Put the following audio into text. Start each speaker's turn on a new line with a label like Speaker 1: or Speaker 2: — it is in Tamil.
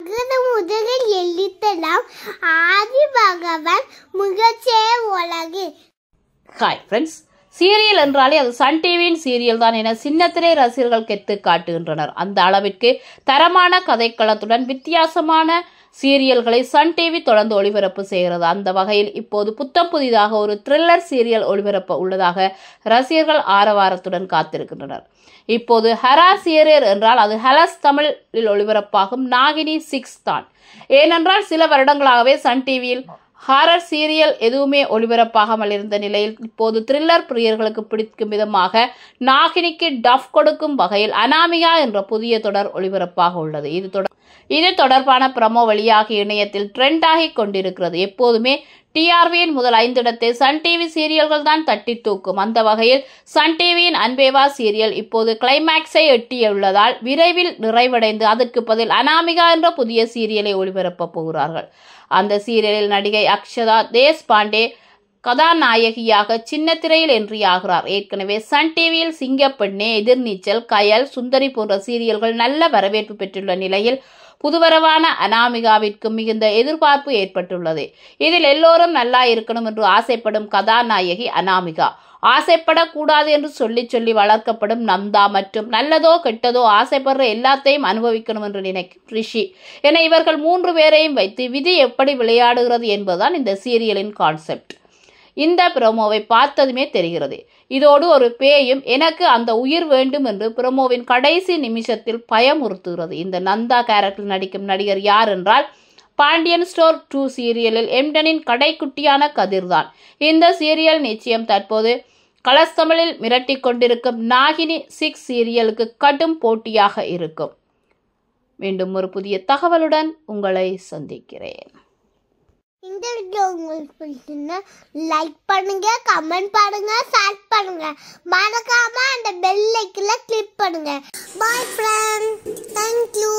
Speaker 1: அகர முதலில் எழுத்தலாம் ஆதி பகவான் முகச்சே
Speaker 2: உலகு ஹாய் ஃப்ரெண்ட்ஸ் சீரியல் என்றாலே அது சன் டிவியின் சீரியல் தான் என சின்னத்திரை ரசிகர்கள் கெத்து காட்டுகின்றனர் அந்த அளவிற்கு தரமான கதைக்களத்துடன் வித்தியாசமான சீரியல்களை சன் டிவி தொடர்ந்து ஒளிபரப்பு செய்கிறது அந்த வகையில் இப்போது புத்தம் புதிதாக ஒரு த்ரில்லர் சீரியல் ஒளிபரப்ப உள்ளதாக ரசிகர்கள் ஆரவாரத்துடன் காத்திருக்கின்றனர் இப்போது ஹரா சீரியர் என்றால் அது ஹலஸ் தமிழில் ஒளிபரப்பாகும் நாகினி சிக்ஸ் தான் ஏனென்றால் சில வருடங்களாகவே சன் டிவியில் ஹாரர் சீரியல் எதுவுமே ஒளிபரப்பாகாமல் இருந்த நிலையில் இப்போது த்ரில்லர் பிரியர்களுக்கு பிடிக்கும் விதமாக நாகினிக்கு டஃப் கொடுக்கும் வகையில் அனாமிகா என்ற புதிய தொடர் ஒளிபரப்பாக உள்ளது இது தொடர் இது தொடர்பான பிரமோ வழியாக இணையத்தில் ட்ரெண்ட் ஆகி கொண்டிருக்கிறது எப்போதுமே டிஆர்பியின் முதல் ஐந்திடத்தை சன் டிவி சீரியல்கள் தான் தட்டி தூக்கும் அந்த வகையில் சன் டிவியின் அன்பேவா சீரியல் இப்போது கிளைமேக்ஸை எட்டியுள்ளதால் விரைவில் நிறைவடைந்து அதற்கு பதில் அனாமிகா என்ற புதிய சீரியலை ஒளிபரப்ப போகிறார்கள் அந்த சீரியலில் நடிகை அக்ஷதா பாண்டே கதாநாயகியாக சின்ன திரையில் என்றியாகிறார் ஏற்கனவே சன் டிவியில் சிங்கப்பெண்ணே எதிர்நீச்சல் கயல் சுந்தரி போன்ற சீரியல்கள் நல்ல வரவேற்பு பெற்றுள்ள நிலையில் புதுவரவான அனாமிகாவிற்கு மிகுந்த எதிர்பார்ப்பு ஏற்பட்டுள்ளது இதில் எல்லோரும் நல்லா இருக்கணும் என்று ஆசைப்படும் கதாநாயகி அனாமிகா ஆசைப்படக்கூடாது என்று சொல்லி சொல்லி வளர்க்கப்படும் நம்தா மற்றும் நல்லதோ கெட்டதோ ஆசைப்படுற எல்லாத்தையும் அனுபவிக்கணும் என்று நினைக்கும் ரிஷி என இவர்கள் மூன்று பேரையும் வைத்து விதி எப்படி விளையாடுகிறது என்பதுதான் இந்த சீரியலின் கான்செப்ட் இந்த ப்ரோமோவை பார்த்ததுமே தெரிகிறது இதோடு ஒரு பேயும் எனக்கு அந்த உயிர் வேண்டும் என்று ப்ரோமோவின் கடைசி நிமிஷத்தில் பயமுறுத்துகிறது இந்த நந்தா கேரக்டர் நடிக்கும் நடிகர் யார் என்றால் பாண்டியன் ஸ்டோர் டூ சீரியலில் எம்டனின் கடைக்குட்டியான கதிர்தான் இந்த சீரியல் நிச்சயம் தற்போது கலஸ்தமிழில் மிரட்டி கொண்டிருக்கும் நாகினி சிக்ஸ் சீரியலுக்கு கடும் போட்டியாக இருக்கும் மீண்டும் ஒரு புதிய தகவலுடன் உங்களை சந்திக்கிறேன்
Speaker 1: இந்த வீடியோ உங்களுக்கு பிடிச்சிருந்தா லைக் பண்ணுங்க கமெண்ட் பண்ணுங்க ஷேர் பண்ணுங்க மறக்காம அந்த பெல் ஐக்கில் கிளிக் பண்ணுங்க பாய் ஃப்ரெண்ட் தேங்க்யூ